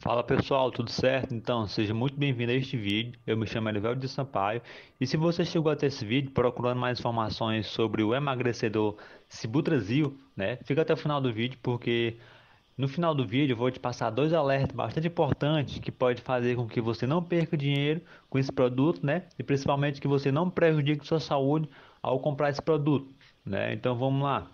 Fala pessoal, tudo certo? Então, seja muito bem-vindo a este vídeo. Eu me chamo Elivelio de Sampaio e se você chegou até esse vídeo procurando mais informações sobre o emagrecedor Cibutrazil, né? Fica até o final do vídeo porque no final do vídeo eu vou te passar dois alertas bastante importantes que pode fazer com que você não perca dinheiro com esse produto, né? E principalmente que você não prejudique sua saúde ao comprar esse produto, né? Então vamos lá.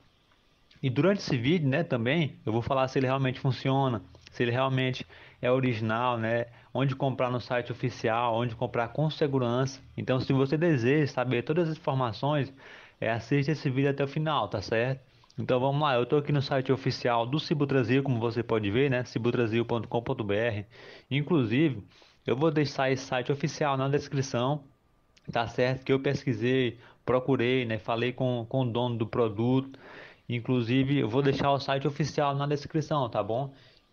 E durante esse vídeo, né, também eu vou falar se ele realmente funciona, se ele realmente é original, né? Onde comprar no site oficial, onde comprar com segurança. Então, se você deseja saber todas as informações, é, assista esse vídeo até o final, tá certo? Então vamos lá, eu estou aqui no site oficial do Cibutrasil, como você pode ver, né? cibutrasil.com.br. Inclusive, eu vou deixar esse site oficial na descrição, tá certo? Que eu pesquisei, procurei, né? Falei com, com o dono do produto. Inclusive, eu vou deixar o site oficial na descrição, tá bom?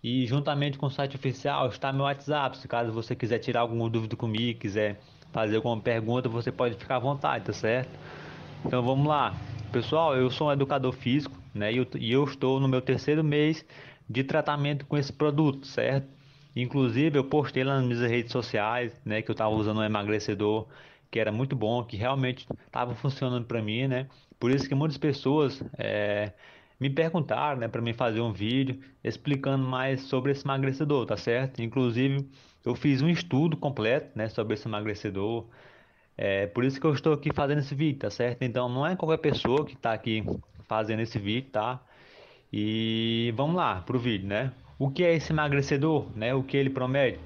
E juntamente com o site oficial está meu WhatsApp. Se caso você quiser tirar alguma dúvida comigo, quiser fazer alguma pergunta, você pode ficar à vontade, tá certo? Então vamos lá. Pessoal, eu sou um educador físico, né? E eu, e eu estou no meu terceiro mês de tratamento com esse produto, certo? Inclusive, eu postei lá nas minhas redes sociais, né, que eu estava usando um emagrecedor que era muito bom, que realmente estava funcionando para mim, né? Por isso que muitas pessoas é, me perguntaram, né, para mim fazer um vídeo explicando mais sobre esse emagrecedor, tá certo? Inclusive, eu fiz um estudo completo, né, sobre esse emagrecedor. É por isso que eu estou aqui fazendo esse vídeo, tá certo? Então, não é qualquer pessoa que está aqui fazendo esse vídeo, tá? E vamos lá pro vídeo, né? O que é esse emagrecedor, né? O que ele promete?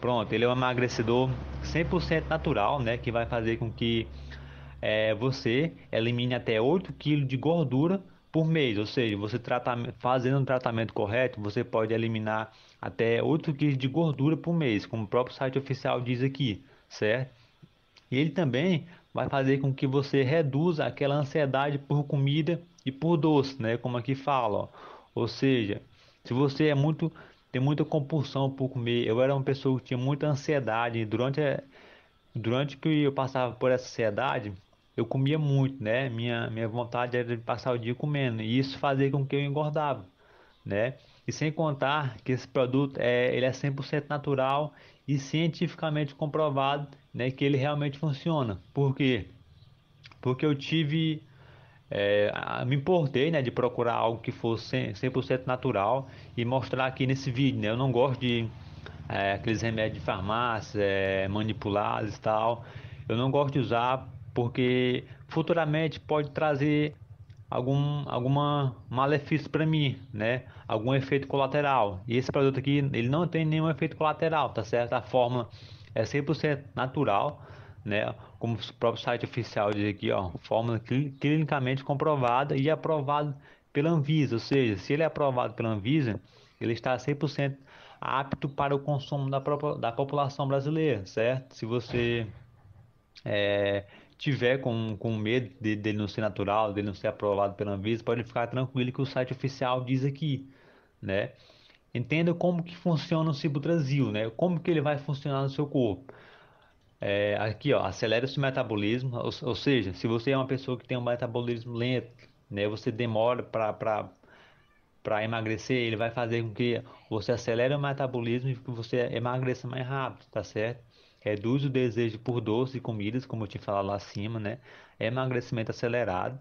Pronto, ele é um emagrecedor 100% natural, né? Que vai fazer com que é, você elimine até 8 kg de gordura por mês, ou seja, você fazendo um tratamento correto, você pode eliminar até 8 kg de gordura por mês, como o próprio site oficial diz aqui, certo? E ele também vai fazer com que você reduza aquela ansiedade por comida e por doce, né? Como aqui fala, ó. ou seja, se você é muito tem muita compulsão por comer, eu era uma pessoa que tinha muita ansiedade durante durante que eu passava por essa ansiedade, eu comia muito, né? Minha, minha vontade era de passar o dia comendo e isso fazia com que eu engordava, né? E sem contar que esse produto é, ele é 100% natural e cientificamente comprovado, né, que ele realmente funciona. Por quê? Porque eu tive é, me importei né, de procurar algo que fosse 100%, natural e mostrar aqui nesse vídeo. Né? Eu não gosto de é, aqueles remédios de farmácia é, manipulados e tal. Eu não gosto de usar porque futuramente pode trazer algum alguma malefício para mim, né? Algum efeito colateral. E esse produto aqui, ele não tem nenhum efeito colateral, tá certo? A forma é 100% natural, né? Como o próprio site oficial diz aqui, ó, fórmula clinicamente comprovada e aprovada pela Anvisa, ou seja, se ele é aprovado pela Anvisa, ele está 100% apto para o consumo da, da população brasileira, certo? Se você é, tiver com, com medo de, dele não ser natural, dele não ser aprovado pela Anvisa, pode ficar tranquilo que o site oficial diz aqui, né? Entenda como que funciona o cibutrazil, né? Como que ele vai funcionar no seu corpo. É, aqui, ó, acelera o seu metabolismo, ou, ou, seja, se você é uma pessoa que tem um metabolismo lento, né? Você demora para para emagrecer, ele vai fazer com que você acelere o metabolismo e que você emagreça mais rápido, tá certo? reduz o desejo por doces e comidas, como eu tinha falado lá acima, né? emagrecimento acelerado,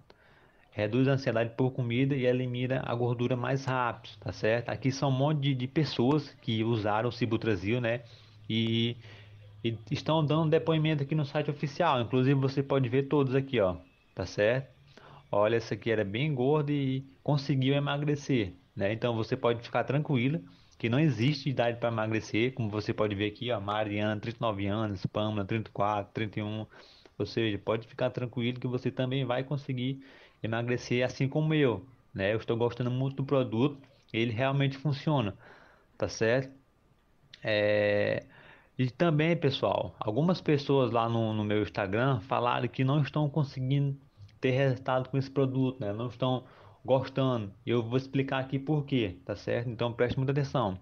reduz a ansiedade por comida e elimina a gordura mais rápido, tá certo? Aqui são um monte de, de pessoas que usaram o Cibutrazil, né? E, e, estão dando depoimento aqui no site oficial, inclusive você pode ver todos aqui, ó, tá certo? Olha, essa aqui era bem gorda e conseguiu emagrecer, né? Então você pode ficar tranquila que não existe idade para emagrecer, como você pode ver aqui, ó, Mariana, 39 anos, Pamela, 34, 31. Ou seja, pode ficar tranquilo que você também vai conseguir emagrecer assim como eu, né? Eu estou gostando muito do produto, ele realmente funciona, tá certo? É... E também, pessoal, algumas pessoas lá no, no meu Instagram falaram que não estão conseguindo ter resultado com esse produto, né? Não estão gostando. Eu vou explicar aqui por quê, tá certo? Então preste muita atenção.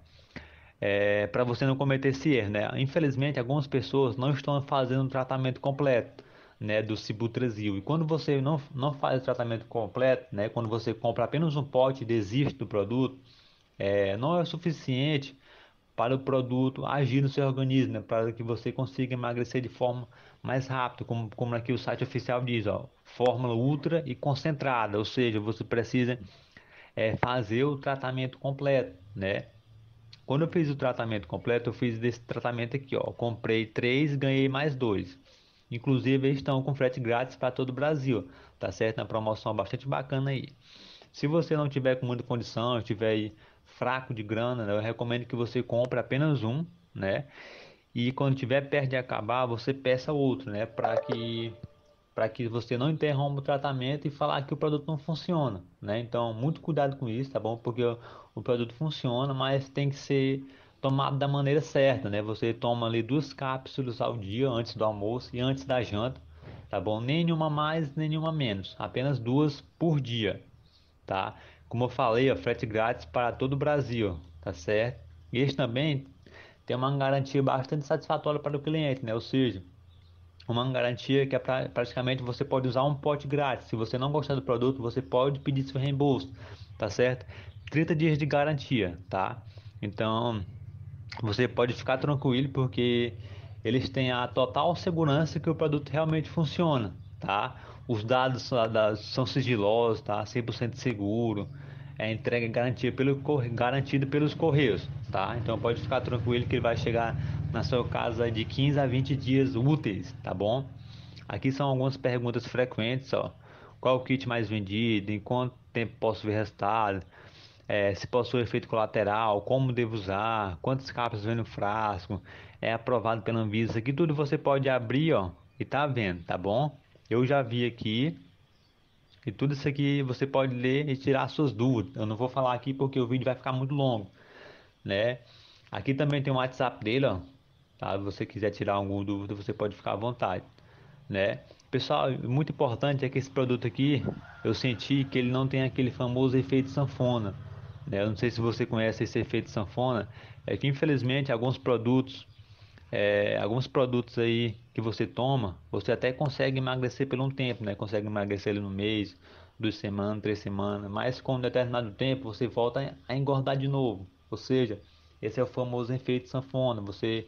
É, para você não cometer esse erro, né? Infelizmente, algumas pessoas não estão fazendo um tratamento completo, né, do Sibutrazil. E quando você não, não faz o tratamento completo, né, quando você compra apenas um pote e desiste do produto, é, não é o suficiente para o produto agir no seu organismo, né, para que você consiga emagrecer de forma mais rápido, como, como aqui o site oficial diz, ó, fórmula ultra e concentrada, ou seja, você precisa é, fazer o tratamento completo, né? Quando eu fiz o tratamento completo, eu fiz desse tratamento aqui, ó, comprei três, ganhei mais dois. Inclusive, eles estão com frete grátis para todo o Brasil, tá certo? É uma promoção bastante bacana aí. Se você não tiver com muita condição, estiver fraco de grana, né, eu recomendo que você compre apenas um, né? e quando tiver perto de acabar, você peça outro, né? Para que para que você não interrompa o tratamento e falar que o produto não funciona, né? Então, muito cuidado com isso, tá bom? Porque o, o produto funciona, mas tem que ser tomado da maneira certa, né? Você toma ali duas cápsulas ao dia antes do almoço e antes da janta, tá bom? Nenhuma mais, nenhuma menos, apenas duas por dia, tá? Como eu falei, frete grátis para todo o Brasil, tá certo? E esse também tem uma garantia bastante satisfatória para o cliente, né? Ou seja, uma garantia que é pra, praticamente você pode usar um pote grátis. Se você não gostar do produto, você pode pedir seu reembolso, tá certo? 30 dias de garantia, tá? Então, você pode ficar tranquilo porque eles têm a total segurança que o produto realmente funciona, tá? Os dados são sigilosos, tá? 100% seguro é entrega garantida pelo, garantido pelos correios, tá? Então pode ficar tranquilo que ele vai chegar na sua casa de 15 a 20 dias úteis, tá bom? Aqui são algumas perguntas frequentes, ó. Qual o kit mais vendido? Em quanto tempo posso ver resultado? É, se possui efeito colateral, como devo usar, quantas capas vem no frasco, é aprovado pela Anvisa, aqui tudo você pode abrir, ó, e tá vendo, tá bom? Eu já vi aqui, e tudo isso aqui você pode ler e tirar suas dúvidas. Eu não vou falar aqui porque o vídeo vai ficar muito longo, né? Aqui também tem o um WhatsApp dele, ó. Tá? Se você quiser tirar alguma dúvida, você pode ficar à vontade, né? Pessoal, muito importante é que esse produto aqui, eu senti que ele não tem aquele famoso efeito sanfona. Né? Eu não sei se você conhece esse efeito sanfona. É que infelizmente alguns produtos, é, alguns produtos aí que você toma, você até consegue emagrecer por um tempo, né? Consegue emagrecer ele no mês, duas semanas, três semanas, mas com um determinado tempo você volta a engordar de novo. Ou seja, esse é o famoso efeito sanfona, você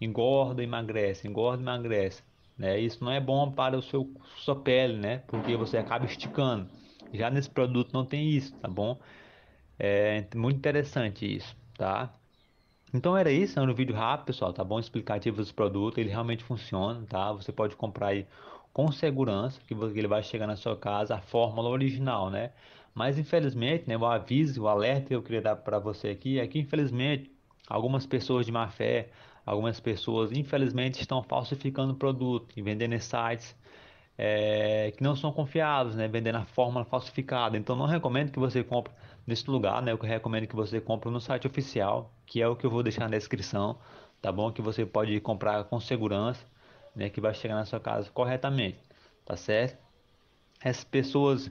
engorda, emagrece, engorda, emagrece. Né? Isso não é bom para o seu sua pele, né? Porque você acaba esticando. Já nesse produto não tem isso, tá bom? É muito interessante isso, tá? Então era isso, era um vídeo rápido, pessoal, tá bom? Explicativo dos produtos, ele realmente funciona, tá? Você pode comprar aí com segurança, que ele vai chegar na sua casa, a fórmula original, né? Mas infelizmente, né, o aviso, o alerta que eu queria dar para você aqui é que infelizmente algumas pessoas de má fé, algumas pessoas infelizmente estão falsificando o produto e vendendo em sites é, que não são confiáveis, né? Vendendo a fórmula falsificada. Então não recomendo que você compre nesse lugar, né? Eu recomendo é que você compre no site oficial, que é o que eu vou deixar na descrição, tá bom? Que você pode comprar com segurança, né? Que vai chegar na sua casa corretamente, tá certo? As pessoas,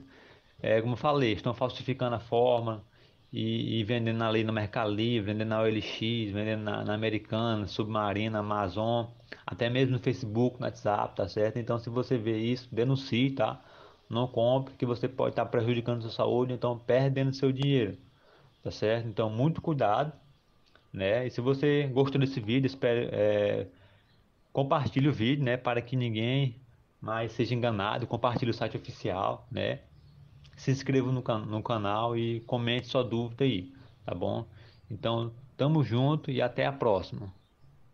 é, como eu falei, estão falsificando a fórmula, e, e, vendendo ali no Mercado Livre, vendendo na OLX, vendendo na, na Americana, Submarina, Amazon, até mesmo no Facebook, no WhatsApp, tá certo? Então, se você vê isso, denuncie, tá? Não compre, que você pode estar tá prejudicando sua saúde, então perdendo seu dinheiro, tá certo? Então, muito cuidado, né? E se você gostou desse vídeo, espero, é, compartilhe o vídeo, né? Para que ninguém mais seja enganado, compartilhe o site oficial, né? se inscreva no, can no canal e comente sua dúvida aí, tá bom? Então, tamo junto e até a próxima.